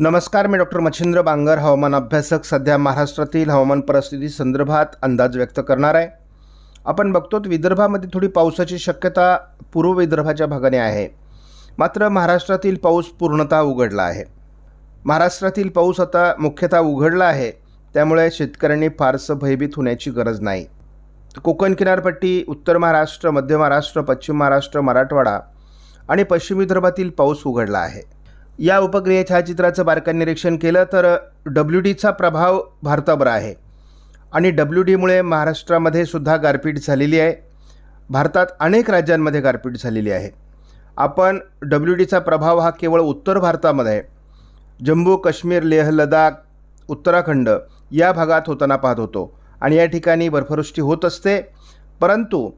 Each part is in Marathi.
नमस्कार मी डॉक्टर मच्छिंद्र बांगर हवामान अभ्यासक सध्या महाराष्ट्रातील हवामान परिस्थिती संदर्भात अंदाज व्यक्त करणार आहे आपण बघतो विदर्भामध्ये थोडी पावसाची शक्यता पूर्व विदर्भाच्या भागाने आहे मात्र महाराष्ट्रातील पाऊस पूर्णतः उघडला आहे महाराष्ट्रातील पाऊस आता मुख्यतः उघडला आहे त्यामुळे शेतकऱ्यांनी फारसं भयभीत होण्याची गरज नाही कोकण किनारपट्टी उत्तर महाराष्ट्र मध्य महाराष्ट्र पश्चिम महाराष्ट्र मराठवाडा आणि पश्चिम विदर्भातील पाऊस उघडला आहे या उपग्रह छायाचित्राचं बारकाईने निरीक्षण केलं तर डब्ल्यू डीचा प्रभाव भारतावर आहे आणि डब्ल्यू डीमुळे महाराष्ट्रामध्ये सुद्धा गारपीट झालेली आहे भारतात अनेक राज्यांमध्ये गारपीट झालेली आहे आपण डब्ल्यू डीचा प्रभाव हा केवळ उत्तर भारतामध्ये आहे जम्मू काश्मीर लेह लडाख उत्तराखंड या भागात होताना पाहत होतो आणि या ठिकाणी बर्फवृष्टी होत असते परंतु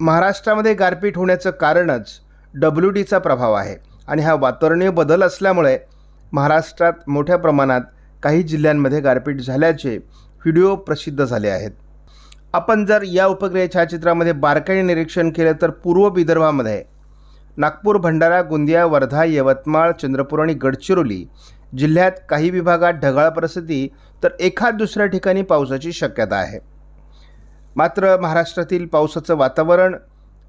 महाराष्ट्रामध्ये गारपीट होण्याचं कारणच डब्ल्यू डीचा प्रभाव आहे आणि हा वातावरणीय बदल असल्यामुळे महाराष्ट्रात मोठ्या प्रमाणात काही जिल्ह्यांमध्ये गारपीट झाल्याचे व्हिडिओ प्रसिद्ध झाले आहेत आपण जर या उपग्रह छायाचित्रामध्ये बारकाई निरीक्षण केलं तर पूर्व विदर्भामध्ये नागपूर भंडारा गोंदिया वर्धा यवतमाळ चंद्रपूर आणि गडचिरोली जिल्ह्यात काही विभागात ढगाळ परिस्थिती तर एखाद दुसऱ्या ठिकाणी पावसाची शक्यता आहे मात्र महाराष्ट्रातील पावसाचं वातावरण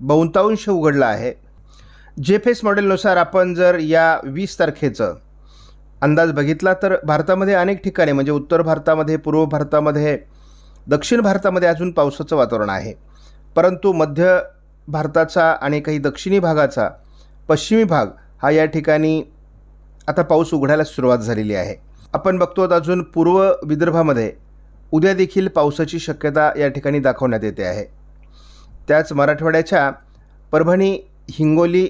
बहुतांश उघडलं आहे जेफेस मॉडेलनुसार आपण जर या वीस तारखेचं अंदाज बघितला तर भारतामध्ये अनेक ठिकाणी म्हणजे उत्तर भारतामध्ये पूर्व भारतामध्ये दक्षिण भारतामध्ये अजून पावसाचं वातावरण आहे परंतु मध्य भारताचा आणि काही दक्षिणी भागाचा पश्चिमी भाग हा या ठिकाणी आता पाऊस उघडायला सुरुवात झालेली आहे आपण बघतो अजून पूर्व विदर्भामध्ये उद्या देखील पावसाची शक्यता या ठिकाणी दाखवण्यात येते आहे त्याच मराठवाड्याच्या परभणी हिंगोली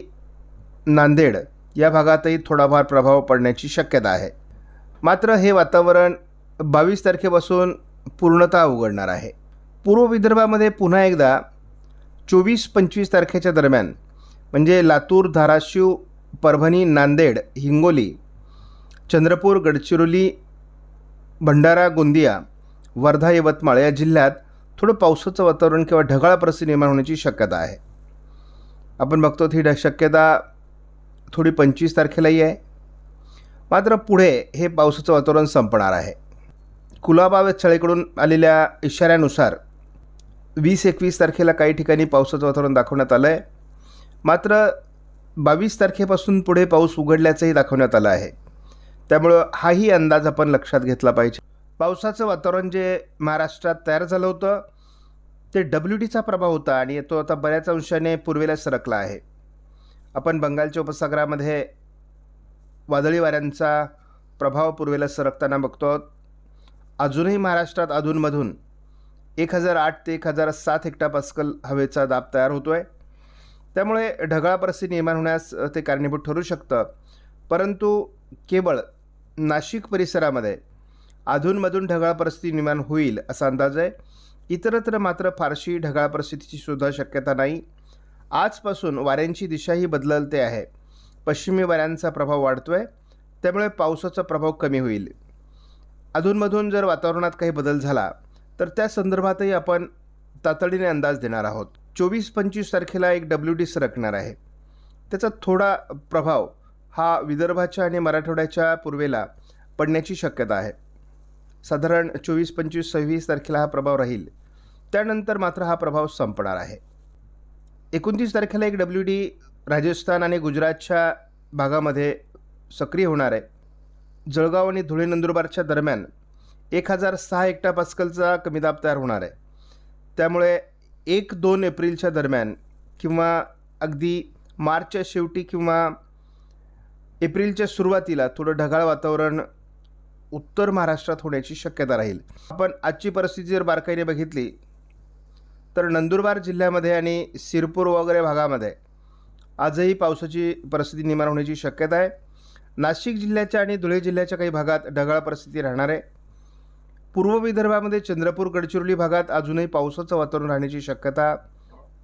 नांदेड या भागातही थोडाफार प्रभाव पडण्याची शक्यता आहे मात्र हे वातावरण बावीस तारखेपासून पूर्णतः उघडणार आहे पूर्व विदर्भामध्ये पुन्हा एकदा चोवीस पंचवीस तारखेच्या दरम्यान म्हणजे लातूर धाराशिव परभणी नांदेड हिंगोली चंद्रपूर गडचिरोली भंडारा गोंदिया वर्धा यवतमाळ या जिल्ह्यात थोडं पावसाचं वातावरण किंवा ढगाळ परिस्थिती निर्माण होण्याची शक्यता आहे आपण बघतो ती शक्यता थोडी पंचवीस तारखेलाही आहे मात्र पुढे हे पावसाचं वातावरण संपणार आहे कुलाबा वेधशाळेकडून आलेल्या इशाऱ्यानुसार वीस एकवीस तारखेला काही ठिकाणी पावसाचं वातावरण दाखवण्यात आलं आहे मात्र बावीस तारखेपासून पुढे पाऊस उघडल्याचंही दाखवण्यात आलं आहे त्यामुळं हाही अंदाज आपण लक्षात घेतला पाहिजे पावसाचं वातावरण जे महाराष्ट्रात तयार झालं होतं ते डब्ल्यू डीचा प्रभाव होता आणि तो आता बऱ्याच अंशाने पूर्वेला सरकला आहे आपण बंगालच्या उपसागरामध्ये वादळी वाऱ्यांचा प्रभाव पूर्वेला सरकताना बघतो अजूनही महाराष्ट्रात अधूनमधून एक हजार आठ ते एक हजार सात हेक्टा हवेचा दाब तयार होतो आहे त्यामुळे ढगाळा परिस्थिती निर्माण होण्यास ते कारणीभूत ठरू शकतं परंतु केवळ नाशिक परिसरामध्ये अधूनमधून ढगाळ परिस्थिती निर्माण होईल असा अंदाज आहे इतरत्र मात्र फारशी ढगाळ परिस्थितीची सुद्धा शक्यता नाही आजपासून वाऱ्यांची दिशाही बदलते आहे पश्चिमी वाऱ्यांचा प्रभाव वाढतो आहे त्यामुळे पावसाचा प्रभाव कमी होईल अधूनमधून जर वातावरणात काही बदल झाला तर त्या संदर्भातही आपण तातडीने अंदाज देणार आहोत चोवीस पंचवीस तारखेला एक डब्ल्यू डी सरकणार आहे त्याचा थोडा प्रभाव हा विदर्भाच्या आणि मराठवाड्याच्या पूर्वेला पडण्याची शक्यता आहे साधारण चोवीस पंचवीस सव्वीस तारखेला हा प्रभाव राहील त्यानंतर मात्र हा प्रभाव संपणार आहे एकोणतीस तारखेला एक डब्ल्यू डी राजस्थान आणि गुजरातच्या भागामध्ये सक्रिय होणार आहे जळगाव आणि धुळे नंदुरबारच्या दरम्यान एक हजार सहा एकटा पास्कलचा कमी दाब तयार होणार आहे त्यामुळे एक दोन एप्रिलच्या दरम्यान किंवा अगदी मार्चच्या शेवटी किंवा एप्रिलच्या सुरुवातीला थोडं ढगाळ वातावरण उत्तर महाराष्ट्रात होण्याची शक्यता राहील आपण आजची परिस्थिती जर बारकाईने बघितली तर नंदुरबार जिल्ह्यामध्ये आणि सिरपूर वगैरे भागामध्ये आजही पावसाची परिस्थिती निर्माण होण्याची शक्यता आहे नाशिक जिल्ह्याच्या आणि धुळे जिल्ह्याच्या काही भागात ढगाळ परिस्थिती राहणार आहे पूर्व विदर्भामध्ये चंद्रपूर गडचिरोली भागात अजूनही पावसाचं वातावरण राहण्याची शक्यता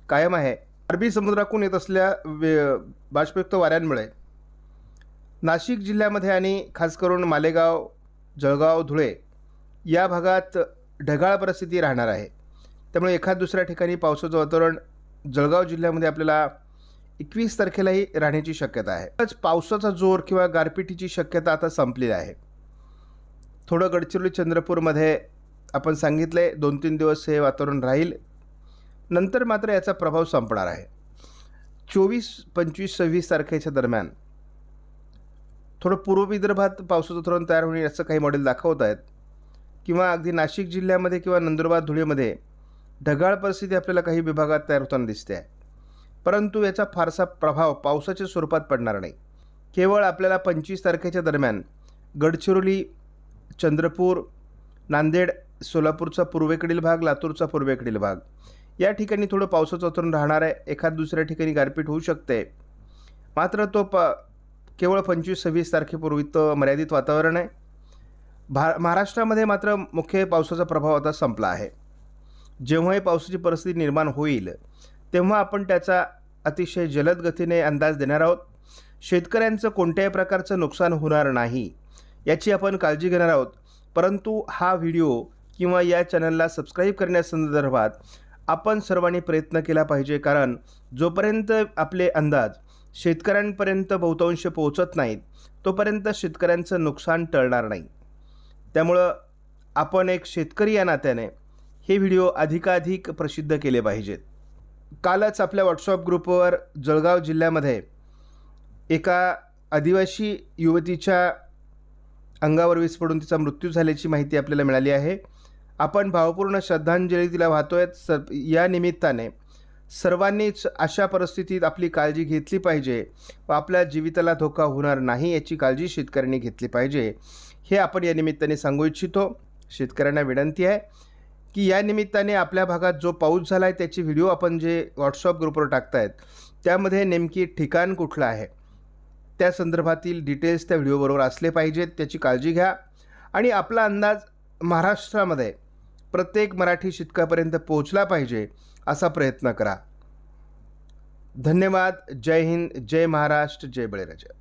कायम आहे अरबी समुद्रातून येत असल्या वे बाष्पयुक्त वाऱ्यांमुळे नाशिक जिल्ह्यामध्ये आणि खास करून मालेगाव जळगाव धुळे या भागात ढगाळ परिस्थिती राहणार आहे त्यामुळे एखाद दुसऱ्या ठिकाणी पावसाचं वातावरण जळगाव जिल्ह्यामध्ये आपल्याला एकवीस तारखेलाही राहण्याची शक्यता आहे तसंच पावसाचा जोर किंवा गारपिटीची शक्यता आता संपलेली आहे थोडं गडचिरोली चंद्रपूरमध्ये आपण सांगितलं आहे दोन तीन दिवस हे वातावरण राहील नंतर मात्र याचा प्रभाव संपणार आहे चोवीस पंचवीस सव्वीस तारखेच्या दरम्यान थोडं पूर्व विदर्भात पावसाचं धोरण तयार होणे असं काही मॉडेल दाखवत आहेत किंवा अगदी नाशिक जिल्ह्यामध्ये किंवा नंदुरबार धुळेमध्ये ढगाळ परिस्थिती आपल्याला काही विभागात तयार होताना दिसते आहे परंतु याचा फारसा प्रभाव पावसाच्या स्वरूपात पडणार नाही केवळ आपल्याला पंचवीस तारखेच्या दरम्यान गडचिरोली चंद्रपूर नांदेड सोलापूरचा पूर्वेकडील भाग लातूरचा पूर्वेकडील भाग या ठिकाणी थोडं पावसाचं उतरून राहणार आहे एखाद दुसऱ्या ठिकाणी गारपीट होऊ शकते मात्र तो प केवळ पंचवीस सव्वीस तारखेपूर्वी तर मर्यादित वातावरण आहे भा महाराष्ट्रामध्ये मात्र मुख्य पावसाचा प्रभाव आता संपला आहे जेव्हाही पावसाची परिस्थिती निर्माण होईल तेव्हा आपण त्याचा अतिशय जलद गतीने अंदाज देणार आहोत शेतकऱ्यांचं कोणत्याही प्रकारचं नुकसान होणार नाही याची आपण काळजी घेणार आहोत परंतु हा व्हिडिओ किंवा या चॅनलला सबस्क्राईब करण्यासंदर्भात आपण सर्वांनी प्रयत्न केला पाहिजे कारण जोपर्यंत आपले अंदाज शेतकऱ्यांपर्यंत बहुतांश पोहोचत नाहीत तोपर्यंत शेतकऱ्यांचं नुकसान टळणार नाही त्यामुळं आपण एक शेतकरी या नात्याने हे व्हिडिओ अधिकाधिक प्रसिद्ध केले पाहिजेत कालच आपल्या व्हॉट्सअप ग्रुपवर जळगाव जिल्ह्यामध्ये एका आदिवासी युवतीच्या अंगावर वीज पडून तिचा मृत्यू झाल्याची माहिती आपल्याला मिळाली आहे आपण भावपूर्ण श्रद्धांजली तिला वाहतोय स या निमित्ताने सर्वांनीच अशा परिस्थितीत आपली काळजी घेतली पाहिजे व आपल्या जीवितला धोका होणार नाही याची काळजी शेतकऱ्यांनी घेतली पाहिजे हे आपण या निमित्ताने सांगू इच्छितो शेतकऱ्यांना विनंती आहे की या निमित्ताने आपल्या भागात जो पाऊस झाला आहे त्याची व्हिडिओ आपण जे व्हॉट्सअप ग्रुपवर टाकतायत त्यामध्ये नेमकी ठिकाण कुठलं आहे त्या संदर्भातील डिटेल्स त्या व्हिडिओबरोबर असले पाहिजेत त्याची काळजी घ्या आणि आपला अंदाज महाराष्ट्रामध्ये प्रत्येक मराठी शितकापर्यंत पोहोचला पाहिजे असा प्रयत्न करा धन्यवाद जय हिंद जय महाराष्ट्र जय बळीराजा